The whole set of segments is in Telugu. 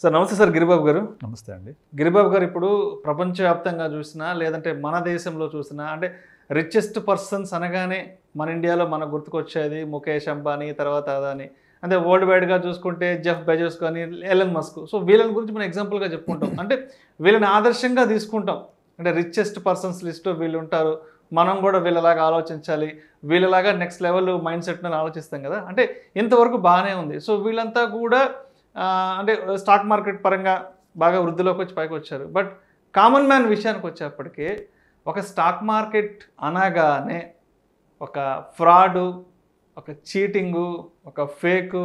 సార్ నమస్తే సార్ గిరిబాబు గారు నమస్తే అండి గిరిబాబు గారు ఇప్పుడు ప్రపంచవ్యాప్తంగా చూసినా లేదంటే మన దేశంలో చూసినా అంటే రిచెస్ట్ పర్సన్స్ అనగానే మన ఇండియాలో మనకు గుర్తుకొచ్చేది ముఖేష్ అంబానీ తర్వాత అదాని అంటే వరల్డ్ వైడ్గా చూసుకుంటే జెఫ్ బెజోస్ కానీ ఎలన్ మస్క్ సో వీళ్ళని గురించి మనం ఎగ్జాంపుల్గా చెప్పుకుంటాం అంటే వీళ్ళని ఆదర్శంగా తీసుకుంటాం అంటే రిచెస్ట్ పర్సన్స్ లిస్ట్లో వీళ్ళు ఉంటారు మనం కూడా వీళ్ళలాగా ఆలోచించాలి వీళ్ళలాగా నెక్స్ట్ లెవెల్ మైండ్ సెట్ ఆలోచిస్తాం కదా అంటే ఇంతవరకు బాగానే ఉంది సో వీళ్ళంతా కూడా అంటే స్టాక్ మార్కెట్ పరంగా బాగా వృద్ధిలోకి వచ్చి పైకి వచ్చారు బట్ కామన్ మ్యాన్ విషయానికి వచ్చేప్పటికీ ఒక స్టాక్ మార్కెట్ అనగానే ఒక ఫ్రాడు ఒక చీటింగు ఒక ఫేకు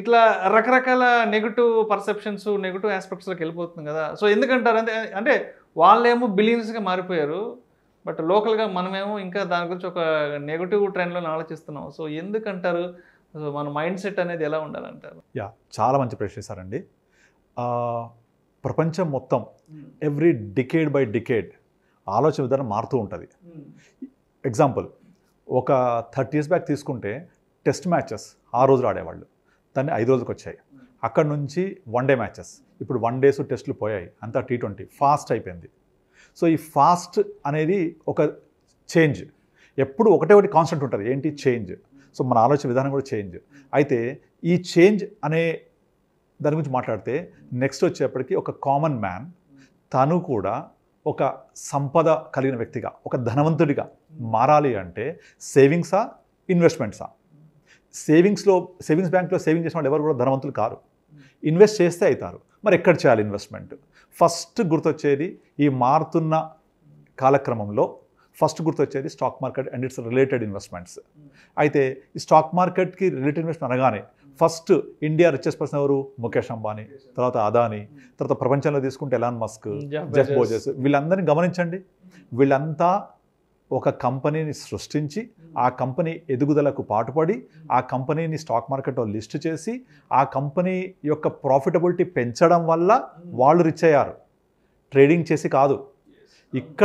ఇట్లా రకరకాల నెగిటివ్ పర్సెప్షన్స్ నెగిటివ్ ఆస్పెక్ట్స్లోకి వెళ్ళిపోతుంది కదా సో ఎందుకంటారు అంటే అంటే వాళ్ళేమో బిలియన్స్గా మారిపోయారు బట్ లోకల్గా మనమేమో ఇంకా దాని గురించి ఒక నెగిటివ్ ట్రెండ్లో ఆలోచిస్తున్నాం సో ఎందుకంటారు సో మన మైండ్ సెట్ అనేది ఎలా ఉండాలంటారు యా చాలా మంచి ప్రశ్న చేశారండి ప్రపంచం మొత్తం hmm. Every decade by decade ఆలోచన విధానం మారుతూ ఉంటుంది hmm. ఎగ్జాంపుల్ ఒక థర్టీ ఇయర్స్ బ్యాక్ తీసుకుంటే టెస్ట్ మ్యాచెస్ ఆ రోజులు ఆడేవాళ్ళు దాన్ని ఐదు రోజులకు వచ్చాయి hmm. అక్కడ నుంచి వన్ డే మ్యాచెస్ ఇప్పుడు వన్ డేస్ టెస్టులు పోయాయి అంతా టీ ట్వంటీ ఫాస్ట్ అయిపోయింది సో ఈ ఫాస్ట్ అనేది ఒక చేంజ్ ఎప్పుడు ఒకటే ఒకటి కాన్స్టెంట్ ఉంటుంది ఏంటి చేంజ్ సో మన ఆలోచన విధానం కూడా చేంజ్ అయితే ఈ చేంజ్ అనే దాని గురించి మాట్లాడితే నెక్స్ట్ వచ్చేప్పటికీ ఒక కామన్ మ్యాన్ తను కూడా ఒక సంపద కలిగిన వ్యక్తిగా ఒక ధనవంతుడిగా మారాలి అంటే సేవింగ్సా ఇన్వెస్ట్మెంట్సా సేవింగ్స్లో సేవింగ్స్ బ్యాంక్లో సేవింగ్ చేసిన వాళ్ళు ఎవరు కూడా ధనవంతులు కారు ఇన్వెస్ట్ చేస్తే అవుతారు మరి ఎక్కడ చేయాలి ఇన్వెస్ట్మెంట్ ఫస్ట్ గుర్తొచ్చేది ఈ మారుతున్న కాలక్రమంలో ఫస్ట్ గుర్తొచ్చేది stock market and its related investments అయితే ఈ స్టాక్ మార్కెట్కి రిలేటెడ్ ఇన్వెస్ట్మెంట్ అనగానే ఫస్ట్ ఇండియా రిచెస్ పర్సన్ ఎవరు ముఖేష్ అంబానీ తర్వాత అదానీ తర్వాత ప్రపంచంలో తీసుకుంటే ఎలాన్ మస్క్ జెఫ్ బోజెస్ వీళ్ళందరినీ గమనించండి వీళ్ళంతా ఒక కంపెనీని సృష్టించి ఆ కంపెనీ ఎదుగుదలకు పాటుపడి ఆ కంపెనీని స్టాక్ మార్కెట్లో లిస్ట్ చేసి ఆ కంపెనీ యొక్క ప్రాఫిటబిలిటీ పెంచడం వల్ల వాళ్ళు రిచ్ అయ్యారు ట్రేడింగ్ చేసి కాదు ఇక్కడ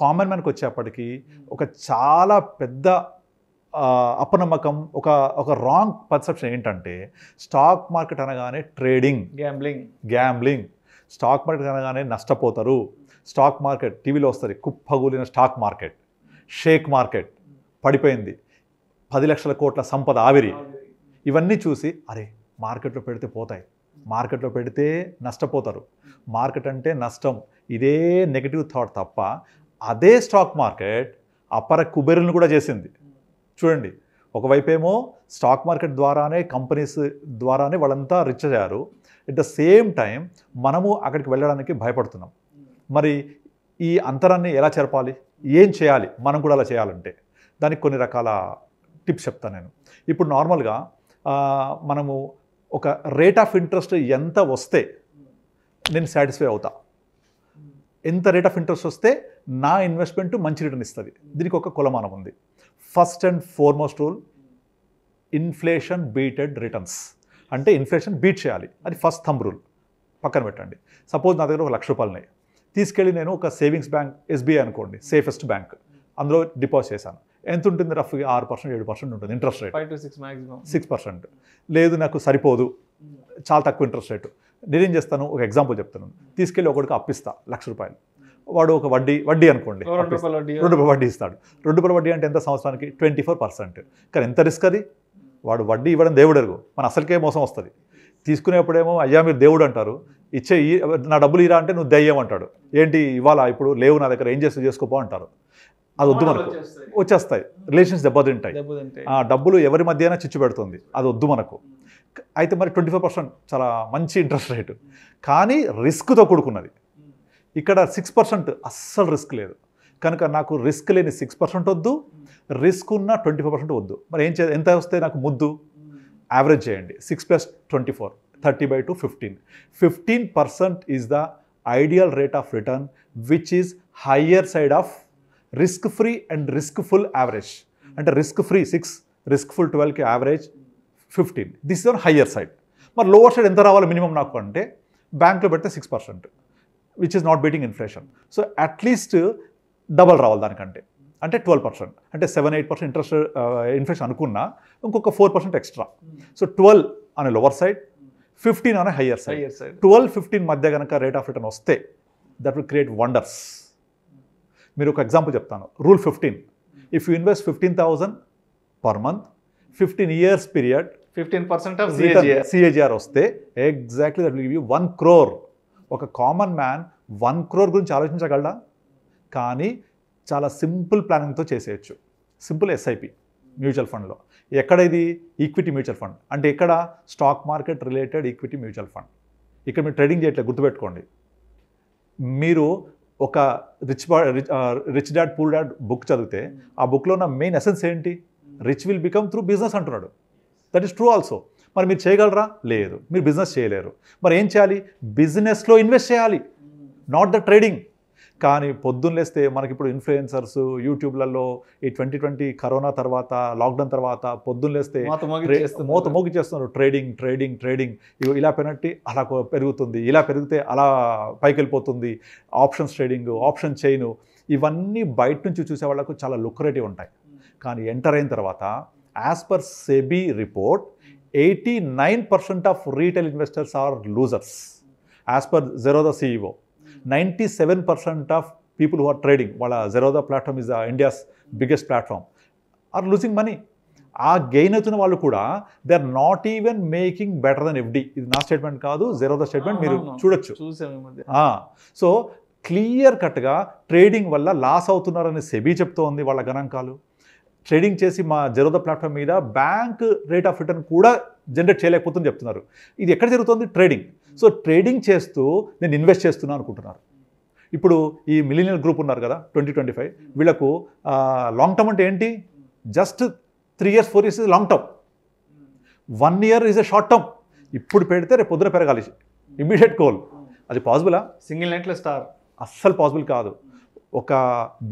కామన్ మ్యాన్కి వచ్చేప్పటికీ ఒక చాలా పెద్ద అపనమ్మకం ఒక ఒక రాంగ్ పర్సెప్షన్ ఏంటంటే స్టాక్ మార్కెట్ అనగానే trading gambling gambling stock market అనగానే నష్టపోతారు స్టాక్ మార్కెట్ టీవీలో వస్తుంది కుప్పగూలిన స్టాక్ మార్కెట్ షేక్ మార్కెట్ పడిపోయింది పది లక్షల కోట్ల సంపద ఆవిరి ఇవన్నీ చూసి అరే మార్కెట్లో పెడితే పోతాయి మార్కెట్లో పెడితే నష్టపోతారు మార్కెట్ అంటే నష్టం ఇదే నెగిటివ్ థాట్ తప్ప అదే స్టాక్ మార్కెట్ అపర కుబేరులను కూడా చేసింది చూడండి ఒకవైపేమో స్టాక్ మార్కెట్ ద్వారానే కంపెనీస్ ద్వారానే వాళ్ళంతా రిచ్ అయ్యారు ఎట్ ద సేమ్ టైం మనము అక్కడికి వెళ్ళడానికి భయపడుతున్నాం మరి ఈ అంతరాన్ని ఎలా చెరపాలి ఏం చేయాలి మనం కూడా అలా చేయాలంటే దానికి కొన్ని రకాల టిప్స్ చెప్తాను నేను ఇప్పుడు నార్మల్గా మనము ఒక రేట్ ఆఫ్ ఇంట్రెస్ట్ ఎంత వస్తే నేను సాటిస్ఫై అవుతాను ఎంత రేట్ ఆఫ్ ఇంట్రెస్ట్ వస్తే నా ఇన్వెస్ట్మెంట్ మంచి రిటర్న్ ఇస్తుంది దీనికి ఒక కులమానం ఉంది first and foremost rule inflation beated returns అంటే ఇన్ఫ్లేషన్ బీట్ చేయాలి అది ఫస్ట్ థమ్ రూల్ పక్కన పెట్టండి సపోజ్ నా దగ్గర ఒక లక్ష రూపాయలు ఉన్నాయి తీసుకెళ్ళి నేను ఒక సేవింగ్స్ బ్యాంక్ ఎస్బీఐ అనుకోండి సేఫెస్ట్ బ్యాంక్ అందులో డిపాజిట్ చేశాను ఎంత ఉంటుంది రఫ్గా ఆరు పర్సెంట్ ఏడు పర్సెంట్ ఉంటుంది interest rate five six six percent లేదు నాకు సరిపోదు hmm. చాలా తక్కువ ఇంట్రెస్ట్ రేటు నేనేం చేస్తాను ఒక ఎగ్జాంపుల్ చెప్తాను తీసుకెళ్ళి ఒకడికి అప్పిస్తా లక్ష రూపాయలు వాడు ఒక వడ్డీ వడ్డీ అనుకోండి రెండు రూపాయల వడ్డీ ఇస్తాడు రెండు రూపాయల వడ్డీ అంటే ఎంత సంవత్సరానికి ట్వంటీ ఫోర్ పర్సెంట్ కానీ ఎంత రిస్క్ అది వాడు వడ్డీ ఇవ్వడం దేవుడెరుగు మన అసలుకే మోసం వస్తుంది తీసుకునేప్పుడేమో అయ్యా మీరు దేవుడు అంటారు ఇచ్చే నా డబ్బులు ఇరా అంటే నువ్వు దయ్యం అంటాడు ఏంటి ఇవాళ ఇప్పుడు లేవు నా దగ్గర ఏం చేస్తే చేసుకోపో అంటారు అది వద్దు మనకు వచ్చేస్తాయి రిలేషన్స్ దెబ్బతింటాయి ఆ డబ్బులు ఎవరి మధ్యైనా చిచ్చు పెడుతుంది అది వద్దు మనకు అయితే మరి ట్వంటీ ఫైవ్ పర్సెంట్ చాలా మంచి ఇంట్రెస్ట్ రేటు కానీ రిస్క్తో కూడుకున్నది ఇక్కడ సిక్స్ పర్సెంట్ అస్సలు రిస్క్ లేదు కనుక నాకు రిస్క్ లేని సిక్స్ పర్సెంట్ వద్దు రిస్క్ ఉన్న ట్వంటీ ఫైవ్ పర్సెంట్ వద్దు మరి ఏం చే ఎంత వస్తే నాకు ముద్దు యావరేజ్ చేయండి six plus twenty four thirty by two fifteen fifteen percent is the ideal rate of return which is higher side of risk free and risk full average అంటే risk free six risk full ట్వెల్వ్కి average fifteen this is on higher side మరి లోవర్ సైడ్ ఎంత రావాలి మినిమం నాకు అంటే బ్యాంక్లో పెడితే six percent which is not beating inflation so at least double రావాలి దానికంటే అంటే ట్వెల్వ్ పర్సెంట్ అంటే seven eight percent interest inflation అనుకున్నా ఇంకొక four percent extra so twelve అనే లోవర్ సైడ్ ఫిఫ్టీన్ అనే హయ్యర్ సైడ్ ట్వెల్వ్ ఫిఫ్టీన్ మధ్య కనుక రేట్ ఆఫ్ రిటర్న్ వస్తే దట్ విల్ క్రియేట్ వండర్స్ మీరు ఒక ఎగ్జాంపుల్ చెప్తాను rule fifteen if you invest fifteen thousand per month fifteen years period fifteen percent of CAGR వస్తే exactly that will give you one crore ఒక కామన్ మ్యాన్ వన్ క్రోర్ గురించి ఆలోచించగలడా కానీ చాలా సింపుల్ ప్లానింగ్తో చేసేయచ్చు సింపుల్ ఎస్ఐపి మ్యూచువల్ ఫండ్లో ఎక్కడ ఇది ఈక్విటీ మ్యూచువల్ ఫండ్ అంటే ఎక్కడ stock market related equity mutual fund ఇక్కడ మీరు ట్రేడింగ్ చేయట్లేదు గుర్తుపెట్టుకోండి మీరు ఒక rich rich dad poor dad book చదివితే ఆ బుక్లో ఉన్న మెయిన్ ఎసెన్స్ ఏంటి rich will become through business అంటున్నాడు దట్ ఈస్ ట్రూ ఆల్సో మరి మీరు చేయగలరా లేదు మీరు బిజినెస్ చేయలేరు మరి ఏం చేయాలి బిజినెస్లో ఇన్వెస్ట్ చేయాలి నాట్ ద ట్రేడింగ్ కానీ పొద్దున్న లేస్తే మనకి ఇప్పుడు ఇన్ఫ్లుయెన్సర్స్ యూట్యూబ్లలో ఈ ట్వంటీ ట్వంటీ కరోనా తర్వాత లాక్డౌన్ తర్వాత పొద్దున్న లేస్తే మోత మోగి చేస్తున్నారు ట్రేడింగ్ ట్రేడింగ్ ట్రేడింగ్ ఇలా పెనట్టి అలా పెరుగుతుంది ఇలా పెరిగితే అలా పైకి వెళ్ళిపోతుంది ఆప్షన్స్ ట్రేడింగ్ ఆప్షన్ చైన్ ఇవన్నీ బయట నుంచి చూసే వాళ్ళకు చాలా లుక్రేటివ్ ఉంటాయి కానీ ఎంటర్ అయిన తర్వాత as per SEBI report eighty nine percent of retail investors are losers as per Zerodha CEO ninety seven percent of people who are trading వాళ్ళ Zerodha platform is India's biggest platform are losing money ఆ గెయిన్ అవుతున్న వాళ్ళు కూడా they are not even making better than FD ఇది నా స్టేట్మెంట్ కాదు జెరోదా స్టేట్మెంట్ మీరు చూడొచ్చు సో క్లియర్ కట్గా ట్రేడింగ్ వల్ల లాస్ అవుతున్నారని సెబీ చెప్తోంది వాళ్ళ గణాంకాలు ట్రేడింగ్ చేసి మా జరోదా ప్లాట్ఫామ్ మీద బ్యాంక్ రేట్ ఆఫ్ రిటర్న్ కూడా జనరేట్ చేయలేకపోతుందని చెప్తున్నారు ఇది ఎక్కడ జరుగుతుంది ట్రేడింగ్ సో ట్రేడింగ్ చేస్తూ నేను ఇన్వెస్ట్ చేస్తున్నాను అనుకుంటున్నారు ఇప్పుడు ఈ మిలీనియల్ గ్రూప్ ఉన్నారు కదా ట్వంటీ ట్వంటీ ఫైవ్ వీళ్ళకు లాంగ్ టర్మ్ అంటే ఏంటి just three years four years long term one year is a short term ఇప్పుడు పెడితే రేపు పొద్దున పెరగాలి ఇమీడియట్ గోల్ అది పాసిబులా సింగిల్ నైట్లో స్టార్ అస్సలు పాసిబుల్ కాదు ఒక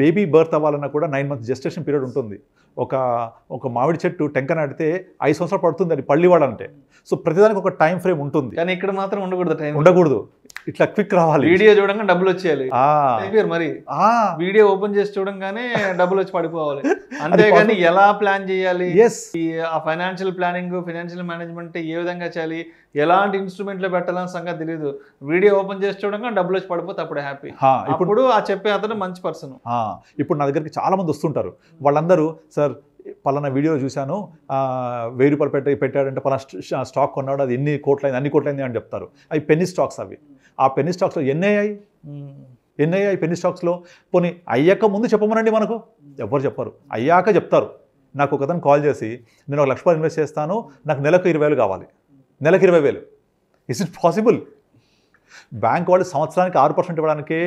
బేబీ బర్త్ అవ్వాలన్నా కూడా నైన్ మంత్స్ జస్టేషన్ పీరియడ్ ఉంటుంది ఒక ఒక మామిడి చెట్టు టెంక నాటితే ఐదు సంవత్సరాలు పడుతుంది అది పళ్ళు అంటే సో ప్రతిదానికి ఒక టైం ఫ్రేమ్ ఉంటుంది కానీ ఇక్కడ మాత్రం ఉండకూడదు టైం ఉండకూడదు ఇట్లా క్విక్ రావాలి వీడియో చూడంగా డబ్బులు వచ్చేయాలి మరి మరి వీడియో ఓపెన్ చేసి చూడంగానే డబ్బులు వచ్చి పడిపోవాలి అంతేగాని ఎలా ప్లాన్ చేయాలి ఆ ఫైనాన్షియల్ ప్లానింగ్ ఫైనాన్షియల్ మేనేజ్మెంట్ ఏ విధంగా చేయాలి ఎలాంటి ఇన్స్ట్రుమెంట్ లో పెట్టాలని సంగతి తెలియదు వీడియో ఓపెన్ చేసి చూడంగా డబ్బులు వచ్చి పడిపోతే అప్పుడు హ్యాపీ ఇప్పుడు ఆ చెప్పే అతను మంచి పర్సన్ ఇప్పుడు నా దగ్గరికి చాలా మంది వస్తుంటారు వాళ్ళందరూ పలానా వీడియో చూశాను వెయ్యి రూపాయలు పెట్ట పెట్టాడంటే పలానా స్టాక్ కొన్నాడు అది ఎన్ని కోట్లైంది అన్ని కోట్లైంది అని చెప్తారు అవి పెన్ని స్టాక్స్ అవి ఆ పెన్ని స్టాక్స్లో ఎన్ని అయ్యాయి ఎన్ని అయ్యాయి పెన్ని స్టాక్స్లో పోనీ అయ్యాక ముందు చెప్పమనండి మనకు ఎవరు చెప్పరు అయ్యాక చెప్తారు నాకు ఒకతను కాల్ చేసి నేను ఒక లక్ష రూపాయలు ఇన్వెస్ట్ చేస్తాను నాకు నెలకు ఇరవై వేలు కావాలి నెలకు ఇరవై వేలు ఇస్ ఇట్ పాసిబుల్ బ్యాంక్ వాళ్ళు సంవత్సరానికి ఆరు పర్సెంట్ ఇవ్వడానికే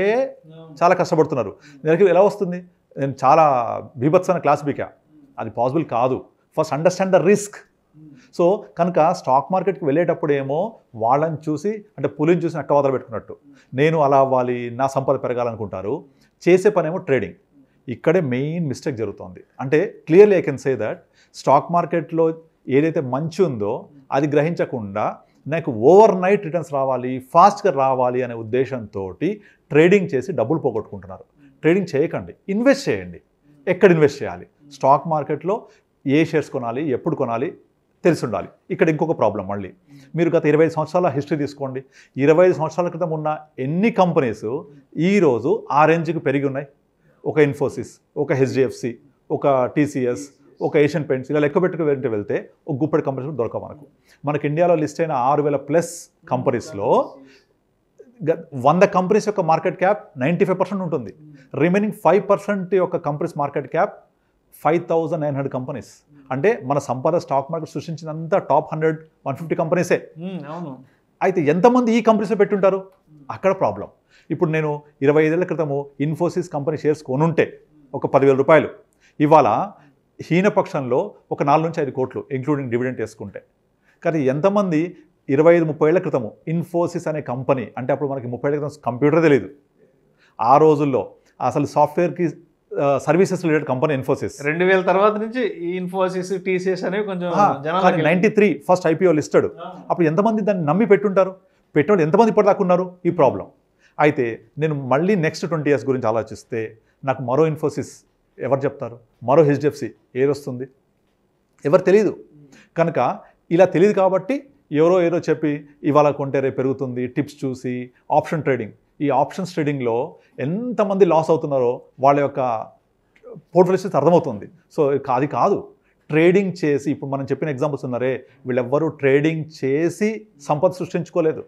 చాలా కష్టపడుతున్నారు నెలకి ఎలా వస్తుంది నేను చాలా బీభత్సన క్లాస్ బీకా అది పాసిబుల్ కాదు first understand the risk so కనుక స్టాక్ మార్కెట్కి వెళ్ళేటప్పుడు ఏమో వాళ్ళని చూసి అంటే పులిని చూసి అక్క వదలు పెట్టుకున్నట్టు నేను అలా అవ్వాలి నా సంపద పెరగాలనుకుంటారు చేసే పనేమో ట్రేడింగ్ ఇక్కడే మెయిన్ మిస్టేక్ జరుగుతుంది అంటే clearly I can say that stock మార్కెట్లో ఏదైతే మంచి ఉందో అది గ్రహించకుండా నాకు ఓవర్ నైట్ రిటర్న్స్ రావాలి ఫాస్ట్గా రావాలి అనే ఉద్దేశంతో ట్రేడింగ్ చేసి డబ్బులు పోగొట్టుకుంటున్నారు ట్రేడింగ్ చేయకండి ఇన్వెస్ట్ చేయండి ఎక్కడ ఇన్వెస్ట్ చేయాలి స్టాక్ మార్కెట్లో ఏ షేర్స్ కొనాలి ఎప్పుడు కొనాలి తెలిసి ఉండాలి ఇక్కడ ఇంకొక ప్రాబ్లం మళ్ళీ మీరు గత ఇరవై సంవత్సరాల హిస్టరీ తీసుకోండి ఇరవై సంవత్సరాల క్రితం ఉన్న ఎన్ని కంపెనీస్ ఈరోజు ఆ రేంజ్కి పెరిగి ఉన్నాయి ఒక ఇన్ఫోసిస్ ఒక హెచ్డిఎఫ్సి ఒక టీసీఎస్ ఒక ఏషియన్ పెయింట్స్ ఇలా లెక్క పెట్టుకుంటే వెళ్తే ఒక గుప్పటి కంపెనీస్ దొరక మనకు మనకి ఇండియాలో లిస్ట్ అయిన ఆరు వేల ప్లస్ కంపెనీస్లో వంద కంపెనీస్ యొక్క market cap ninety five percent ఉంటుంది రిమైనింగ్ ఫైవ్ పర్సెంట్ యొక్క companies market cap five thousand nine hundred companies hmm. అంటే మన సంపద స్టాక్ మార్కెట్ సృష్టించినంత టాప్ హండ్రెడ్ వన్ ఫిఫ్టీ కంపెనీసే hmm, అవును అయితే ఎంతమంది ఈ కంపెనీస్లో పెట్టుంటారు అక్కడ ప్రాబ్లం ఇప్పుడు నేను ఇరవై ఐదేళ్ల క్రితము ఇన్ఫోసిస్ కంపెనీ షేర్స్ కొనుంటే ఒక పదివేల రూపాయలు ఇవాళ హీనపక్షంలో ఒక నాలుగు నుంచి ఐదు కోట్లు ఇంక్లూడింగ్ డివిడెంట్ వేసుకుంటే కానీ ఎంతమంది ఇరవై ఐదు ముప్పై ఏళ్ల క్రితము ఇన్ఫోసిస్ అనే కంపెనీ అంటే అప్పుడు మనకి ముప్పై ఏళ్ళ క్రితం కంప్యూటర్ తెలియదు ఆ రోజుల్లో అసలు సాఫ్ట్వేర్కి సర్వీసెస్ రిలేటెడ్ కంపెనీ ఇన్ఫోసిస్ రెండు వేల తర్వాత నుంచి ఇన్ఫోసిస్ టీసీఎస్ అనేవి కొంచెం ninety three first IPO listed అప్పుడు ఎంతమంది దాన్ని నమ్మి పెట్టుంటారు పెట్టేవాళ్ళు ఎంతమంది ఇప్పటిదాకున్నారు ఈ ప్రాబ్లం అయితే నేను మళ్ళీ నెక్స్ట్ ట్వంటీ ఇయర్స్ గురించి ఆలోచిస్తే నాకు మరో ఇన్ఫోసిస్ ఎవరు చెప్తారు మరో హెచ్డిఎఫ్సి ఏది వస్తుంది ఎవరు తెలియదు కనుక ఇలా తెలియదు కాబట్టి ఎవరో ఏదో చెప్పి ఇవాళ కొంటే రేపు పెరుగుతుంది టిప్స్ చూసి ఆప్షన్ ట్రేడింగ్ ఈ ఆప్షన్స్ ట్రేడింగ్లో ఎంతమంది లాస్ అవుతున్నారో వాళ్ళ యొక్క పోర్ట్ఫోలియోస్ అర్థమవుతుంది సో అది కాదు ట్రేడింగ్ చేసి ఇప్పుడు మనం చెప్పిన ఎగ్జాంపుల్స్ ఉన్నారే వీళ్ళెవ్వరూ ట్రేడింగ్ చేసి సంపద సృష్టించుకోలేదు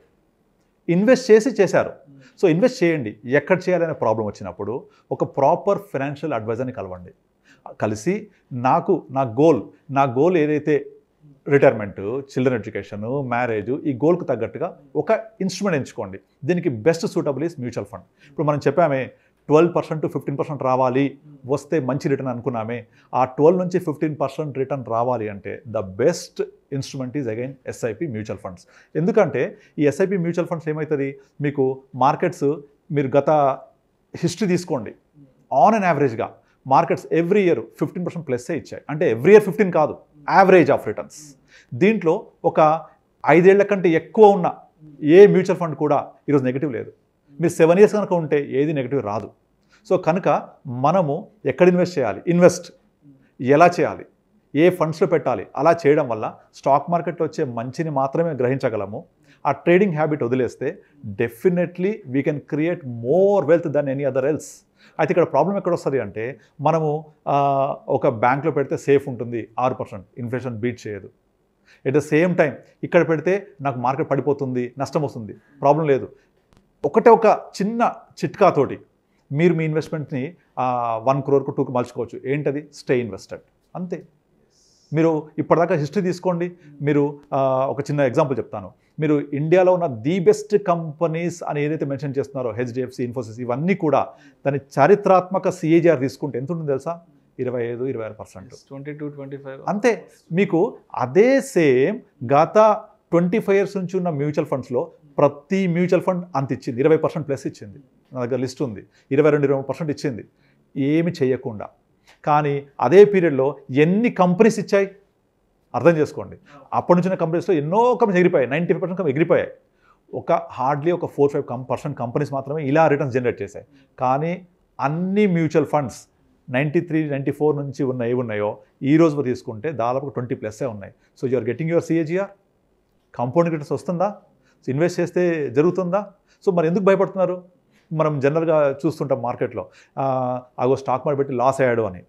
ఇన్వెస్ట్ చేసి చేశారు సో ఇన్వెస్ట్ చేయండి ఎక్కడ చేయాలనే ప్రాబ్లం వచ్చినప్పుడు ఒక ప్రాపర్ ఫైనాన్షియల్ అడ్వైజర్ని కలవండి కలిసి నాకు నా గోల్ నా గోల్ ఏదైతే రిటైర్మెంటు చిల్డ్రన్ ఎడ్యుకేషన్ మ్యారేజ్ ఈ గోల్కు తగ్గట్టుగా ఒక ఇన్స్ట్రుమెంట్ ఎంచుకోండి దీనికి best suitable is mutual fund ఇప్పుడు మనం చెప్పామే twelve percent to fifteen percent రావాలి వస్తే మంచి రిటర్న్ అనుకున్నామే ఆ ట్వెల్వ్ నుంచి ఫిఫ్టీన్ పర్సెంట్ రిటర్న్ రావాలి అంటే the best instrument is again SIP mutual funds ఎందుకంటే ఈ ఎస్ఐపి మ్యూచువల్ ఫండ్స్ ఏమవుతుంది మీకు మార్కెట్స్ మీరు గత హిస్టరీ తీసుకోండి ఆన్ అండ్ యావరేజ్గా markets every year fifteen percent ప్లస్సే ఇచ్చాయి అంటే ఎవ్రీ ఇయర్ ఫిఫ్టీన్ కాదు యావరేజ్ ఆఫ్ రిటర్న్స్ దీంట్లో ఒక ఐదేళ్ల కంటే ఎక్కువ ఉన్న ఏ మ్యూచువల్ ఫండ్ కూడా ఈరోజు నెగిటివ్ లేదు మీరు సెవెన్ ఇయర్స్ కనుక ఉంటే ఏది నెగిటివ్ రాదు సో కనుక మనము ఎక్కడ ఇన్వెస్ట్ చేయాలి ఇన్వెస్ట్ ఎలా చేయాలి ఏ ఫండ్స్లో పెట్టాలి అలా చేయడం వల్ల స్టాక్ మార్కెట్లో వచ్చే మంచిని మాత్రమే గ్రహించగలము ఆ ట్రేడింగ్ హ్యాబిట్ వదిలేస్తే definitely we can create more wealth than any other else అయితే ఇక్కడ ప్రాబ్లం ఎక్కడ వస్తుంది అంటే మనము ఒక బ్యాంక్లో పెడితే సేఫ్ ఉంటుంది ఆరు పర్సెంట్ ఇన్ఫ్లేషన్ బీట్ చేయదు ఎట్ ద సేమ్ టైం ఇక్కడ పెడితే నాకు మార్కెట్ పడిపోతుంది నష్టం వస్తుంది ప్రాబ్లం లేదు ఒకటే ఒక చిన్న చిట్కాతోటి మీరు మీ ఇన్వెస్ట్మెంట్ని వన్ క్రోర్కు టూకు మలుచుకోవచ్చు ఏంటది స్టే ఇన్వెస్టెడ్ అంతే మీరు ఇప్పటిదాకా హిస్టరీ తీసుకోండి మీరు ఒక చిన్న ఎగ్జాంపుల్ చెప్తాను మీరు ఇండియాలో ఉన్న ది బెస్ట్ కంపెనీస్ అని ఏదైతే మెన్షన్ చేస్తున్నారో హెచ్డిఎఫ్సి ఇన్ఫోసిస్ ఇవన్నీ కూడా దాని చారిత్రాత్మక సిఏజీఆర్ తీసుకుంటే ఎంత ఉంటుంది తెలుసా ఇరవై ఐదు ఇరవై ఆరు percent twenty two twenty five అంతే మీకు అదే సేమ్ గత ట్వంటీ ఫైవ్ ఇయర్స్ నుంచి ఉన్న మ్యూచువల్ ఫండ్స్లో ప్రతి మ్యూచువల్ ఫండ్ అంత ఇచ్చింది ఇరవై పర్సెంట్ ప్లస్ ఇచ్చింది నా దగ్గర లిస్ట్ ఉంది ఇరవై రెండు ఇరవై పర్సెంట్ ఇచ్చింది ఏమి చేయకుండా కానీ అదే పీరియడ్లో ఎన్ని కంపెనీస్ ఇచ్చాయి అర్థం చేసుకోండి అప్పటి నుంచి కంపెనీస్లో ఎన్నో కంపెనీస్ ఎగిరిపోయాయి నైంటీ పర్సెంట్ ఎగిరిపోయాయి ఒక హార్డ్లీ ఒక ఫోర్ ఫైవ్ పర్సెంట్ కంపెనీస్ మాత్రమే ఇలా రిటర్న్స్ జనరేట్ చేశాయి కానీ అన్ని mutual funds ninety three ninety four నుంచి ఉన్న ఏ ఉన్నాయో ఈ రోజు తీసుకుంటే దాదాపు ట్వంటీ ప్లస్సే ఉన్నాయి so you're getting your CAGR compound returns వస్తుందా సో ఇన్వెస్ట్ చేస్తే జరుగుతుందా సో మరి ఎందుకు భయపడుతున్నారు మనం జనరల్గా చూస్తుంటాం మార్కెట్లో అగో స్టాక్ మార్కెట్ పెట్టి లాస్ అయ్యాడు అని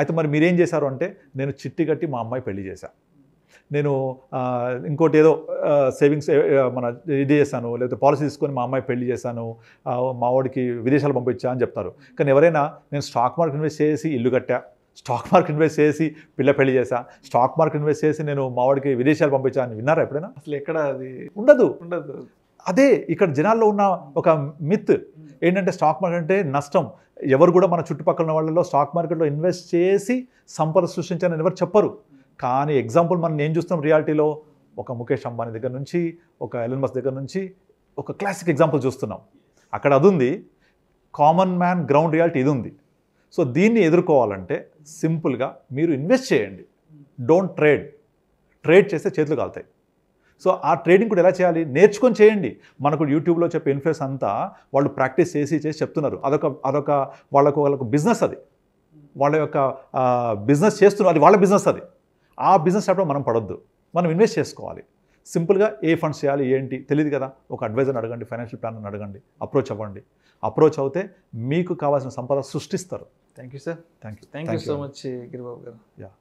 అయితే మరి మీరేం చేశారు అంటే నేను చిట్టి కట్టి మా అమ్మాయి పెళ్లి చేశాను నేను ఇంకోటి ఏదో సేవింగ్స్ మన ఇది చేశాను లేకపోతే పాలసీ తీసుకొని మా అమ్మాయి పెళ్లి చేశాను మా వాడికి విదేశాలు పంపించా అని చెప్తారు కానీ ఎవరైనా నేను స్టాక్ మార్కెట్ ఇన్వెస్ట్ చేసి ఇల్లు కట్టా స్టాక్ మార్కెట్ ఇన్వెస్ట్ చేసి పిల్ల పెళ్లి చేశా స్టాక్ మార్కెట్ ఇన్వెస్ట్ చేసి నేను మావాడికి విదేశాలు పంపించా అని విన్నారా ఎప్పుడైనా అసలు ఎక్కడ అది ఉండదు ఉండదు అదే ఇక్కడ జనాల్లో ఉన్న ఒక మిత్ ఏంటంటే స్టాక్ మార్కెట్ అంటే నష్టం ఎవరు కూడా మన చుట్టుపక్కల ఉన్న వాళ్ళలో స్టాక్ మార్కెట్లో ఇన్వెస్ట్ చేసి సంపద సృష్టించాలని ఎవరు చెప్పరు కానీ ఎగ్జాంపుల్ మనం నేను చూస్తాం రియాలిటీలో ఒక ముఖేష్ అంబానీ దగ్గర నుంచి ఒక ఎలన్ దగ్గర నుంచి ఒక క్లాసిక్ ఎగ్జాంపుల్ చూస్తున్నాం అక్కడ అది ఉంది కామన్ మ్యాన్ గ్రౌండ్ రియాలిటీ ఇది ఉంది సో దీన్ని ఎదుర్కోవాలంటే సింపుల్గా మీరు ఇన్వెస్ట్ చేయండి డోంట్ ట్రేడ్ ట్రేడ్ చేస్తే చేతులు కాలుతాయి సో ఆ ట్రేడింగ్ కూడా ఎలా చేయాలి నేర్చుకొని చేయండి మనకు యూట్యూబ్లో చెప్పే ఇన్ఫ్లుయెన్స్ అంతా వాళ్ళు ప్రాక్టీస్ చేసి చేసి చెప్తున్నారు అదొక అదొక వాళ్ళకు వాళ్ళకు బిజినెస్ అది వాళ్ళ యొక్క బిజినెస్ చేస్తున్నారు అది వాళ్ళ బిజినెస్ అది ఆ బిజినెస్ ట్రాప్లో మనం పడొద్దు మనం ఇన్వెస్ట్ చేసుకోవాలి సింపుల్గా ఏ ఫండ్స్ చేయాలి ఏంటి తెలియదు కదా ఒక అడ్వైజర్ని అడగండి ఫైనాన్షియల్ ప్లాన్ అడగండి అప్రోచ్ అవ్వండి అప్రోచ్ అవుతే మీకు కావాల్సిన సంపద సృష్టిస్తారు thank you sir thank you thank you so much Giribabu garu yeah